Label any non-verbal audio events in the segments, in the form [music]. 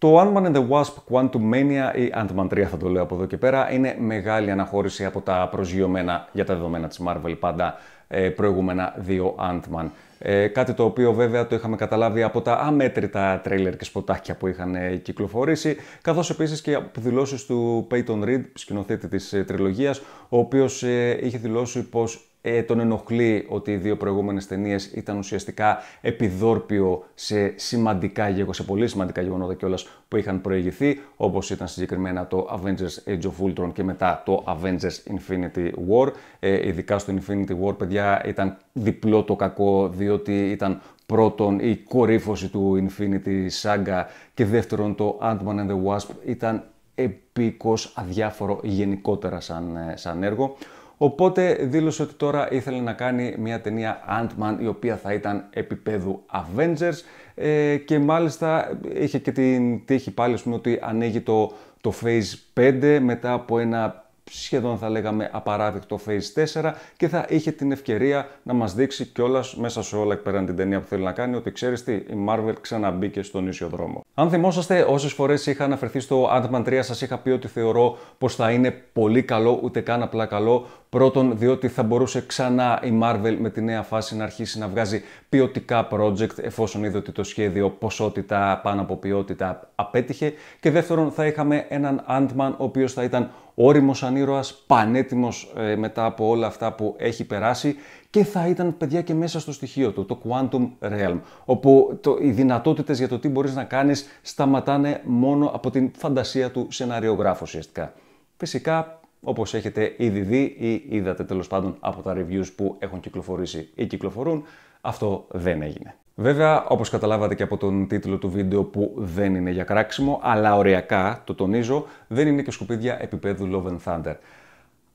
Το Ant-Man and the Wasp Quantum Mania ή Ant-Man 3 θα το λέω από εδώ και πέρα είναι μεγάλη αναχώρηση από τα προσγειωμένα για τα δεδομένα της Marvel πάντα ε, προηγούμενα δύο Ant-Man. Ε, κάτι το οποίο βέβαια το είχαμε καταλάβει από τα αμέτρητα τρέιλερ και σποτάκια που είχαν ε, κυκλοφορήσει, καθώς επίσης και από δηλώσεις του Peyton Reed, σκηνοθέτη της ε, τριλογίας, ο οποίος είχε δηλώσει πως ε, τον ενοχλεί ότι οι δύο προηγούμενες ταινίες ήταν ουσιαστικά επιδόρπιο σε σημαντικά γεγονότα, σε πολύ σημαντικά γεγονότα κιόλας που είχαν προηγηθεί, όπως ήταν συγκεκριμένα το Avengers Age of Ultron και μετά το Avengers Infinity War. Ε, ειδικά στο Infinity War, παιδιά, ήταν διπλό το κακό, διότι ήταν πρώτον η κορύφωση του Infinity Saga και δεύτερον το Ant-Man and the Wasp ήταν επίκως αδιάφορο γενικότερα σαν, ε, σαν έργο. Οπότε δήλωσε ότι τώρα ήθελε να κάνει μια ταινία Ant-Man η οποία θα ήταν επίπεδου Avengers ε, και μάλιστα είχε και την τύχη πάλι πούμε, ότι ανοίγει το, το Phase 5 μετά από ένα σχεδόν θα λέγαμε απαράδεκτο Phase 4 και θα είχε την ευκαιρία να μας δείξει κιόλας μέσα σε όλα εκπέραν την ταινία που θέλει να κάνει ότι ξέρεις τι, η Marvel ξαναμπήκε στον ίσιο δρόμο. Αν θυμόσαστε όσες φορές είχα αναφερθεί στο Ant-Man 3 σας είχα πει ότι θεωρώ πως θα είναι πολύ καλό ούτε καν απλά καλό Πρώτον, διότι θα μπορούσε ξανά η Marvel με τη νέα φάση να αρχίσει να βγάζει ποιοτικά project, εφόσον είδε ότι το σχέδιο ποσότητα πάνω από ποιότητα απέτυχε. Και δεύτερον, θα είχαμε έναν Ant-Man, ο οποίος θα ήταν όριμος σαν ήρωα, πανέτοιμος ε, μετά από όλα αυτά που έχει περάσει και θα ήταν παιδιά και μέσα στο στοιχείο του, το Quantum Realm, όπου το, οι δυνατότητες για το τι μπορείς να κάνεις σταματάνε μόνο από την φαντασία του σεναριογράφου ουσιαστικά. Φυσικά, όπως έχετε ήδη δει ή είδατε τέλος πάντων από τα reviews που έχουν κυκλοφορήσει ή κυκλοφορούν, αυτό δεν έγινε. Βέβαια, όπως καταλάβατε και από τον τίτλο του βίντεο που δεν είναι για κράξιμο, αλλά οριακά το τονίζω, δεν είναι και σκουπίδια επίπεδου Love and Thunder.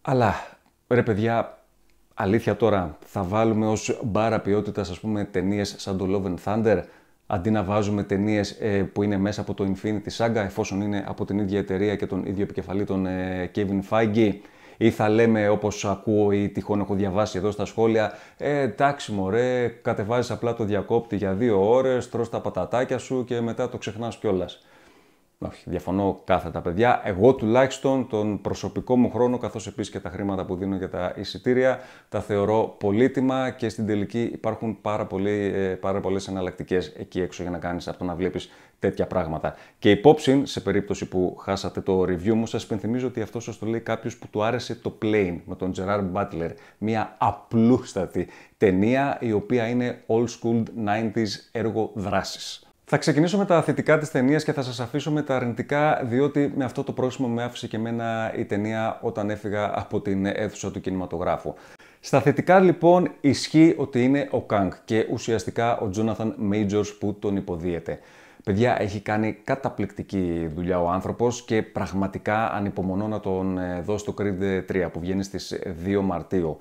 Αλλά ρε παιδιά, αλήθεια τώρα, θα βάλουμε ως μπάρα ποιότητας ας πούμε ταινίες σαν το Love and Thunder, αντί να βάζουμε ταινίες ε, που είναι μέσα από το Infinity Saga, εφόσον είναι από την ίδια εταιρεία και τον ίδιο επικεφαλή τον ε, Kevin Feige ή θα λέμε όπως ακούω ή τυχόν έχω διαβάσει εδώ στα σχόλια, Ε, μωρέ, κατεβάζεις απλά το διακόπτη για δύο ώρες, τρώ τα πατατάκια σου και μετά το ξεχνάς κιόλας. Όχι, διαφωνώ κάθετα, παιδιά. Εγώ τουλάχιστον τον προσωπικό μου χρόνο, καθώς επίσης και τα χρήματα που δίνω για τα εισιτήρια, τα θεωρώ πολύτιμα και στην τελική υπάρχουν πάρα, πολύ, ε, πάρα πολλές εναλλακτικές εκεί έξω για να κάνεις αυτό να βλέπεις τέτοια πράγματα. Και υπόψη, σε περίπτωση που χάσατε το review μου, σας υπενθυμίζω ότι αυτό σας το λέει κάποιος που του άρεσε το Plane με τον Gerard Butler. Μια απλούστατη ταινία η οποία είναι old school 90s έργο δράσης. Θα ξεκινήσω με τα θετικά της ταινίας και θα σας αφήσω με τα αρνητικά, διότι με αυτό το πρόσημο με άφησε και εμένα η ταινία όταν έφυγα από την αίθουσα του κινηματογράφου. Στα θετικά λοιπόν ισχύει ότι είναι ο Κανκ και ουσιαστικά ο Τζόναθαν Majors που τον υποδίεται. Παιδιά, έχει κάνει καταπληκτική δουλειά ο άνθρωπος και πραγματικά ανυπομονώ να τον ε, δω στο Creed 3 που βγαίνει στις 2 Μαρτίου.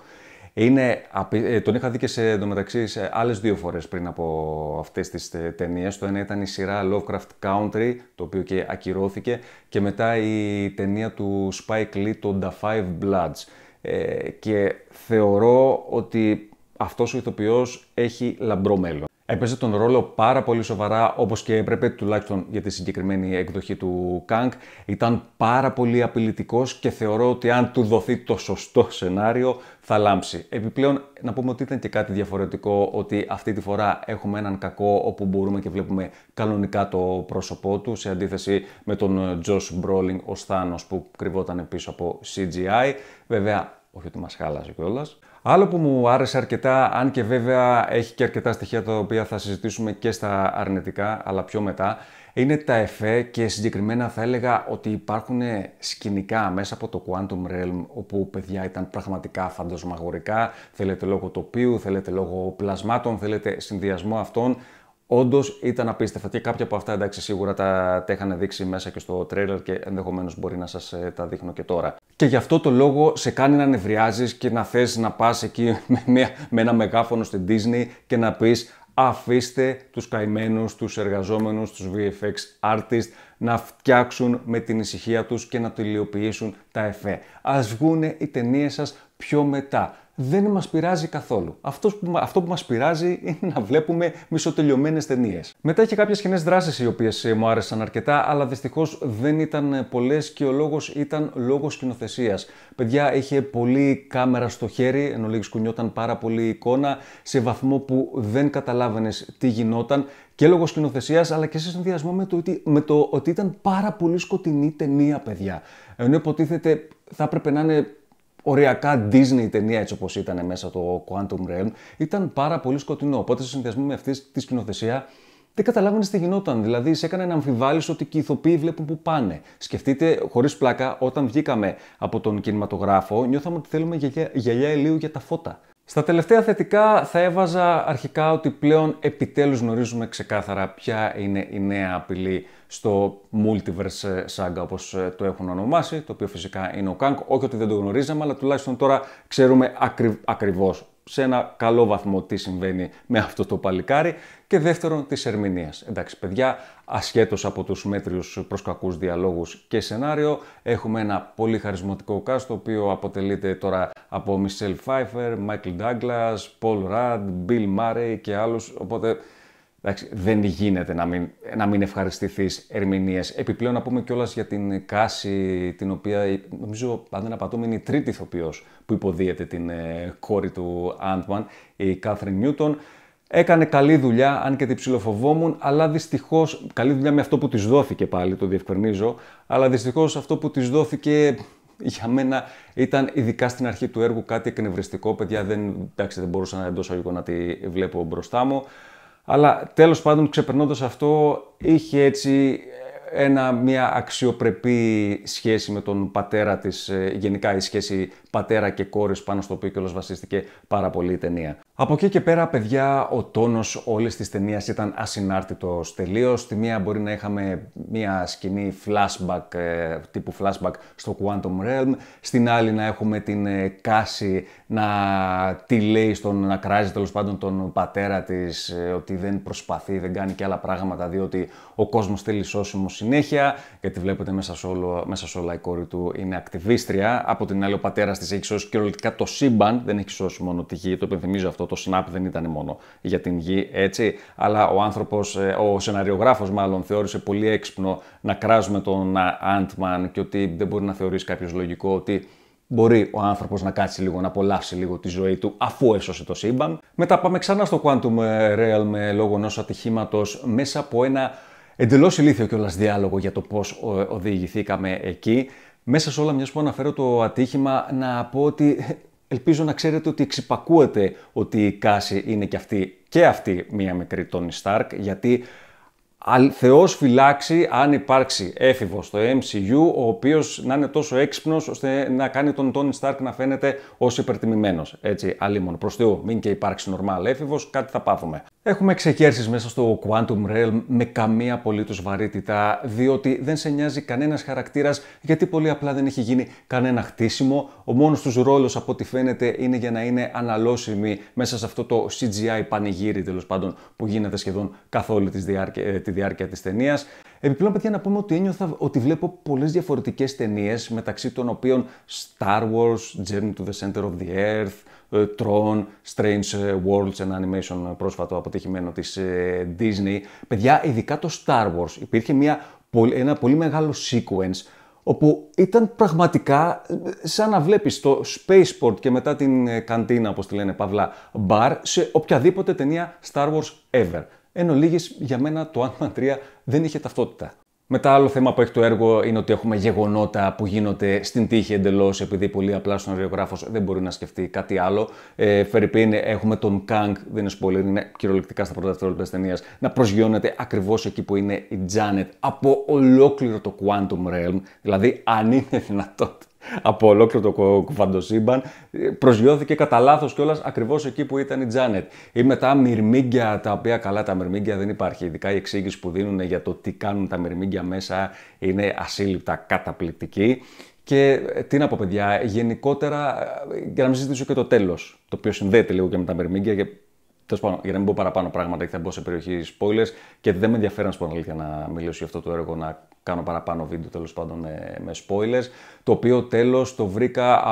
Είναι, ε, τον είχα δει και σε, εντωμεταξύ σε άλλες δύο φορές πριν από αυτές τις ε, ταινίες. Το ένα ήταν η σειρά Lovecraft Country, το οποίο και ακυρώθηκε, και μετά η ταινία του Spike Lee, το The Five Bloods. Ε, και θεωρώ ότι αυτός ο ηθοποιός έχει λαμπρό μέλλον έπαιζε τον ρόλο πάρα πολύ σοβαρά όπως και έπρεπε τουλάχιστον για τη συγκεκριμένη εκδοχή του Κανκ. Ήταν πάρα πολύ απειλητικός και θεωρώ ότι αν του δοθεί το σωστό σενάριο θα λάμψει. Επιπλέον να πούμε ότι ήταν και κάτι διαφορετικό ότι αυτή τη φορά έχουμε έναν κακό όπου μπορούμε και βλέπουμε κανονικά το πρόσωπό του σε αντίθεση με τον Josh Brolin ως Thanos που κρυβόταν πίσω από CGI. Βέβαια όχι ότι μας χάλαζε κιόλας. Άλλο που μου άρεσε αρκετά, αν και βέβαια έχει και αρκετά στοιχεία τα οποία θα συζητήσουμε και στα αρνητικά, αλλά πιο μετά, είναι τα εφέ και συγκεκριμένα θα έλεγα ότι υπάρχουν σκηνικά μέσα από το Quantum Realm όπου παιδιά ήταν πραγματικά φαντασμαγορικά, θέλετε λόγω τοπίου, θέλετε λόγω πλασμάτων, θέλετε συνδυασμό αυτών, Όντως ήταν απίστευτα και κάποια από αυτά εντάξει σίγουρα τα, τα είχαν δείξει μέσα και στο τρέλερ και ενδεχομένως μπορεί να σας ε, τα δείχνω και τώρα. Και γι' αυτό το λόγο σε κάνει να νευριάζεις και να θες να πας εκεί [laughs] με, ένα μεγάφωνο στην Disney και να πεις αφήστε τους καημένους, τους εργαζόμενους, τους VFX artists να φτιάξουν με την ησυχία τους και να τελειοποιήσουν τα εφέ. Ας βγούνε οι ταινίες σας πιο μετά δεν μας πειράζει καθόλου. που, αυτό που μας πειράζει [laughs] είναι να βλέπουμε μισοτελειωμένες ταινίες. Μετά είχε κάποιες κοινές δράσεις οι οποίες ε, μου άρεσαν αρκετά, αλλά δυστυχώς δεν ήταν ε, πολλές και ο λόγος ήταν λόγος σκηνοθεσίας. Παιδιά, είχε πολύ κάμερα στο χέρι, ενώ λίγη κουνιόταν πάρα πολύ εικόνα, σε βαθμό που δεν καταλάβαινες τι γινόταν και λόγω σκηνοθεσίας, αλλά και σε συνδυασμό με το, ότι, με το ότι ήταν πάρα πολύ σκοτεινή ταινία, παιδιά. Ενώ υποτίθεται θα έπρεπε να είναι οριακά Disney η ταινία έτσι όπως ήταν μέσα το Quantum Realm ήταν πάρα πολύ σκοτεινό. Οπότε σε συνδυασμό με αυτής της σκηνοθεσία δεν καταλάβαινες τι γινόταν. Δηλαδή, σε έκανε να αμφιβάλλεις ότι και οι ηθοποιοί βλέπουν που πάνε. Σκεφτείτε, χωρίς πλάκα, όταν βγήκαμε από τον κινηματογράφο, νιώθαμε ότι θέλουμε γυαλιά, γυαλιά για τα φώτα. Στα τελευταία θετικά θα έβαζα αρχικά ότι πλέον επιτέλους γνωρίζουμε ξεκάθαρα ποια είναι η νέα απειλή στο Multiverse Saga όπως ε, το έχουν ονομάσει, το οποίο φυσικά είναι ο Kang. Όχι ότι δεν το γνωρίζαμε, αλλά τουλάχιστον τώρα ξέρουμε ακρι... ακριβώς σε ένα καλό βαθμό τι συμβαίνει με αυτό το παλικάρι και δεύτερον της ερμηνείας. Εντάξει παιδιά, ασχέτως από τους μέτριους προς κακούς διαλόγους και σενάριο, έχουμε ένα πολύ χαρισματικό cast το οποίο αποτελείται τώρα από Michelle Pfeiffer, Michael Douglas, Paul Rudd, Bill Murray και άλλους, οπότε Εντάξει, δεν γίνεται να μην, να μην ευχαριστηθείς ερμηνείες. Επιπλέον, να πούμε κιόλας για την Κάση, την οποία ε, νομίζω, αν δεν απατώμε, είναι η τρίτη ηθοποιός που υποδίεται την ε, κόρη του Άντμαν, η Κάθριν Νιούτον. Έκανε καλή δουλειά, αν και την ψηλοφοβόμουν, αλλά δυστυχώς. Καλή δουλειά με αυτό που της δόθηκε πάλι, το διευκρινίζω. Αλλά δυστυχώς αυτό που της δόθηκε για μένα ήταν ειδικά στην αρχή του έργου κάτι εκνευριστικό. Παιδιά, δεν, εντάξει, δεν μπορούσα να εντός αργού να τη βλέπω μπροστά μου. Αλλά τέλος πάντων ξεπερνώντας αυτό είχε έτσι ένα, μια αξιοπρεπή σχέση με τον πατέρα της, ε, γενικά η σχέση πατέρα και κόρης πάνω στο οποίο κιόλας βασίστηκε πάρα πολύ η ταινία. Από εκεί και πέρα, παιδιά, ο τόνος όλης της ταινίας ήταν ασυνάρτητος τελείως. Στη μία μπορεί να είχαμε μία σκηνή flashback, ε, τύπου flashback στο Quantum Realm, στην άλλη να έχουμε την ε, Κάση να τη λέει στον, να κράζει τέλος πάντων τον πατέρα της ότι δεν προσπαθεί, δεν κάνει και άλλα πράγματα διότι ο κόσμος θέλει σώσιμο συνέχεια, γιατί βλέπετε μέσα σε, όλο, μέσα σε όλα η κόρη του είναι ακτιβίστρια. Από την άλλη, ο πατέρας της έχει σώσει κυριολεκτικά το σύμπαν, δεν έχει σώσει μόνο τη γη. Το υπενθυμίζω αυτό, το Snap δεν ήταν μόνο για την γη, έτσι. Αλλά ο άνθρωπος, ε, ο σεναριογράφος μάλλον, θεώρησε πολύ έξυπνο να κράζουμε τον ε, Ant-Man και ότι δεν μπορεί να θεωρήσει κάποιος λογικό ότι μπορεί ο άνθρωπος να κάτσει λίγο, να απολαύσει λίγο τη ζωή του αφού έσωσε το σύμπαν. Μετά πάμε ξανά στο Quantum ε, Realm λόγω ενός ατυχήματος μέσα από ένα εντελώς ηλίθιο κιόλας διάλογο για το πώς ε, οδηγηθήκαμε εκεί. Μέσα σε όλα, μιας που αναφέρω το ατύχημα, να πω ότι ε, ελπίζω να ξέρετε ότι εξυπακούεται ότι η Κάση είναι κι αυτή και αυτή μία μικρή Τόνι Σταρκ, γιατί θεό Θεός φυλάξει αν υπάρξει έφηβος στο MCU, ο οποίος να είναι τόσο έξυπνος ώστε να κάνει τον Τόνι Σταρκ να φαίνεται ως υπερτιμημένος. Έτσι, αλίμον προς Θεού, μην και υπάρξει νορμάλ έφηβος, κάτι θα πάθουμε. Έχουμε ξεκέρσεις μέσα στο Quantum Realm με καμία απολύτως βαρύτητα, διότι δεν σε νοιάζει κανένας χαρακτήρας, γιατί πολύ απλά δεν έχει γίνει κανένα χτίσιμο. Ο μόνος τους ρόλος από ό,τι φαίνεται είναι για να είναι αναλώσιμοι μέσα σε αυτό το CGI πανηγύρι τέλος πάντων που γίνεται σχεδόν καθ' όλη της διάρκεια, ε, τη διάρκεια της ταινίας. Επιπλέον, παιδιά, να πούμε ότι ένιωθα ότι βλέπω πολλές διαφορετικές ταινίες, μεταξύ των οποίων Star Wars, Journey to the Center of the Earth, ε, Tron, Strange ε, Worlds, ένα animation ε, πρόσφατο αποτυχημένο της Disney. Παιδιά, ειδικά το Star Wars. Υπήρχε μια, ένα πολύ μεγάλο sequence όπου ήταν πραγματικά σαν να βλέπεις το Spaceport και μετά την καντίνα, όπως τη λένε παύλα, bar, σε οποιαδήποτε ταινία Star Wars ever. Εν ολίγης, για μένα το ant 3 δεν είχε ταυτότητα. Μετά, άλλο θέμα που έχει το έργο είναι ότι έχουμε γεγονότα που γίνονται στην τύχη εντελώς, επειδή πολύ απλά στον αριογράφος δεν μπορεί να σκεφτεί κάτι άλλο. Ε, Φερρυπίν, έχουμε τον Καγκ, δεν είναι σπολή, είναι κυριολεκτικά στα πρώτα δευτερόλεπτα της ταινίας, να προσγειώνεται ακριβώς εκεί που είναι η Τζάνετ από ολόκληρο το Quantum Realm. Δηλαδή, αν είναι δυνατότητα από ολόκληρο το κουβαντοσύμπαν. Προσγειώθηκε κατά λάθος κιόλας ακριβώς εκεί που ήταν η Τζάνετ. Ή μετά μυρμήγκια, τα οποία καλά τα μυρμήγκια δεν υπάρχει. Ειδικά η τα μυρμηγκια τα οποια καλα τα μυρμηγκια δεν υπαρχει ειδικα η εξηγηση που δίνουν για το τι κάνουν τα μυρμήγκια μέσα είναι ασύλληπτα καταπληκτική. Και ε, τι να πω, παιδιά, γενικότερα, ε, για να μην συζητήσω και το τέλος, το οποίο συνδέεται λίγο και με τα μυρμήγκια... Τέλος πάντων, για να μην πω παραπάνω πράγματα, γιατί θα μπω σε περιοχή spoilers και δεν με ενδιαφέρει να σου πω αλήθεια να μιλήσω για αυτό το έργο, να κάνω παραπάνω βίντεο τέλος πάντων με, με spoilers. Το οποίο τέλος το βρήκα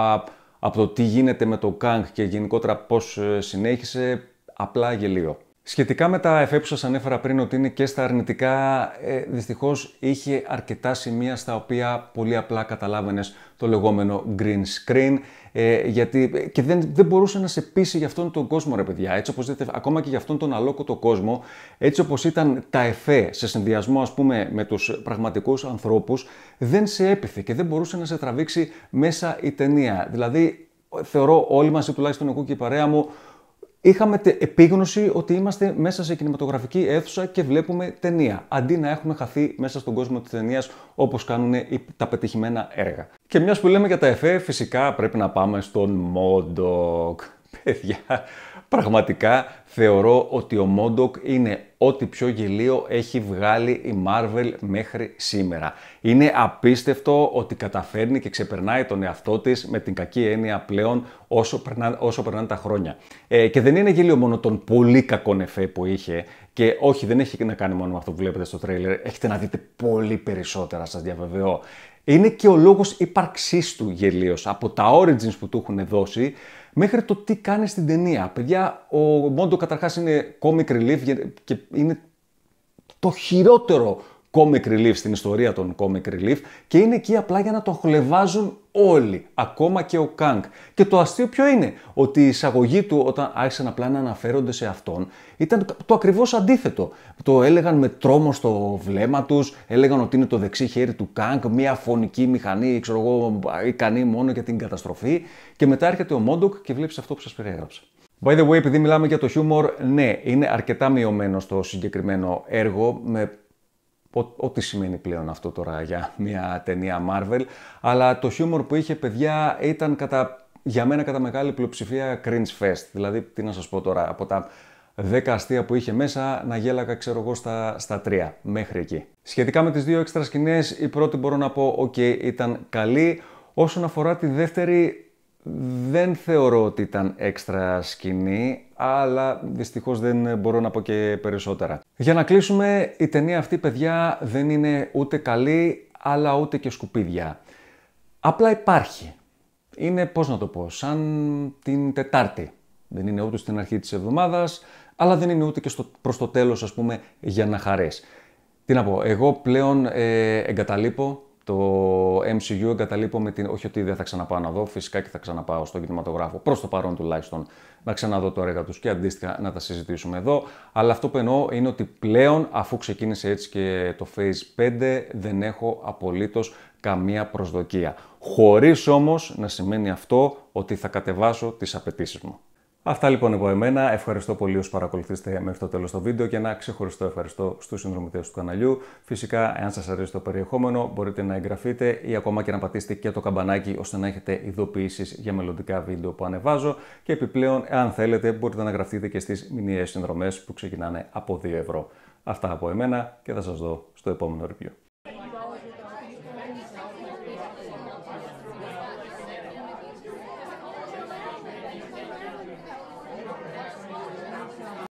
από το τι γίνεται με το Kang και γενικότερα πώς ε, συνέχισε, απλά γελίο. Σχετικά με τα εφέ που σας ανέφερα πριν ότι είναι και στα αρνητικά, ε, δυστυχώς είχε αρκετά σημεία στα οποία πολύ απλά καταλάβαινες το λεγόμενο green screen ε, γιατί, ε, και δεν, δεν μπορούσε να σε πείσει για αυτόν τον κόσμο ρε παιδιά, έτσι όπως δείτε, ακόμα και για αυτόν τον αλόκοτο κόσμο, έτσι όπως ήταν τα εφέ σε συνδυασμό ας πούμε με τους πραγματικούς ανθρώπους, δεν σε έπιθε και δεν μπορούσε να σε τραβήξει μέσα η ταινία. Δηλαδή θεωρώ όλοι μας, ή τουλάχιστον εγώ και η παρέα μου, είχαμε την επίγνωση ότι είμαστε μέσα σε κινηματογραφική αίθουσα και βλέπουμε ταινία, αντί να έχουμε χαθεί μέσα στον κόσμο της ταινίας όπως κάνουν τα πετυχημένα έργα. Και μιας που λέμε για τα εφέ, φυσικά πρέπει να πάμε στον Μόντοκ. Παιδιά, πραγματικά θεωρώ ότι ο Μόντοκ είναι ό,τι πιο γελίο έχει βγάλει η Marvel μέχρι σήμερα. Είναι απίστευτο ότι καταφέρνει και ξεπερνάει τον εαυτό της με την κακή έννοια πλέον όσο, περνά, όσο περνάνε τα χρόνια. Ε, και δεν είναι γέλιο μόνο τον πολύ κακό νεφέ που είχε. Και όχι, δεν έχει να κάνει μόνο με αυτό που βλέπετε στο τρέιλερ. Έχετε να δείτε πολύ περισσότερα, σας διαβεβαιώ. Είναι και ο λόγος ύπαρξής του γελίος, από τα origins που του έχουν δώσει, μέχρι το τι κάνει στην ταινία. Παιδιά, ο Μόντο καταρχάς είναι comic relief και είναι το χειρότερο comic relief, στην ιστορία των comic relief και είναι εκεί απλά για να το χλεβάζουν όλοι, ακόμα και ο Κανκ. Και το αστείο ποιο είναι, ότι η εισαγωγή του όταν άρχισαν απλά να αναφέρονται σε αυτόν ήταν το ακριβώς αντίθετο. Το έλεγαν με τρόμο στο βλέμμα τους, έλεγαν ότι είναι το δεξί χέρι του Κανκ, μια φωνική μηχανή, ξέρω εγώ, ικανή μόνο για την καταστροφή και μετά έρχεται ο Μόντοκ και βλέπεις αυτό που σας περιέγραψα. By the way, επειδή μιλάμε για το χιούμορ, ναι, είναι αρκετά μειωμένο στο συγκεκριμένο έργο, με ό,τι σημαίνει πλέον αυτό τώρα για μια ταινία Marvel, αλλά το χιούμορ που είχε παιδιά ήταν κατά, για μένα κατά μεγάλη πλειοψηφία cringe fest. Δηλαδή, τι να σας πω τώρα, από τα 10 αστεία που είχε μέσα, να γέλακα ξέρω εγώ στα, τρία, μέχρι εκεί. Σχετικά με τις δύο έξτρα σκηνές, η πρώτη μπορώ να πω, οκ, ήταν καλή. Όσον αφορά τη δεύτερη, δεν θεωρώ ότι ήταν έξτρα σκηνή αλλά δυστυχώς δεν μπορώ να πω και περισσότερα. Για να κλείσουμε, η ταινία αυτή, παιδιά, δεν είναι ούτε καλή, αλλά ούτε και σκουπίδια. Απλά υπάρχει. Είναι, πώς να το πω, σαν την Τετάρτη. Δεν είναι ούτε στην αρχή της εβδομάδας, αλλά δεν είναι ούτε και στο, προς το τέλος, ας πούμε, για να χαρές. Τι να πω, εγώ πλέον ε, εγκαταλείπω το MCU εγκαταλείπω με την. Όχι ότι δεν θα ξαναπάω να δω, φυσικά και θα ξαναπάω στον κινηματογράφο, προς το παρόν τουλάχιστον, να ξαναδώ το έργα τους και αντίστοιχα να τα συζητήσουμε εδώ. Αλλά αυτό που εννοώ είναι ότι πλέον, αφού ξεκίνησε έτσι και το Phase 5, δεν έχω απολύτως καμία προσδοκία. Χωρίς όμως να σημαίνει αυτό ότι θα κατεβάσω τις απαιτήσεις μου. Αυτά λοιπόν από εμένα. Ευχαριστώ πολύ όσοι παρακολουθήσατε μέχρι το τέλος το βίντεο και ένα ξεχωριστό ευχαριστώ στους συνδρομητές του καναλιού. Φυσικά, εάν σας αρέσει το περιεχόμενο, μπορείτε να εγγραφείτε ή ακόμα και να πατήσετε και το καμπανάκι ώστε να έχετε ειδοποιήσεις για μελλοντικά βίντεο που ανεβάζω. Και επιπλέον, εάν θέλετε, μπορείτε να γραφτείτε και στις μηνιαίες συνδρομές που ξεκινάνε από 2 ευρώ. Αυτά από εμένα και θα σας δω στο επόμενο review.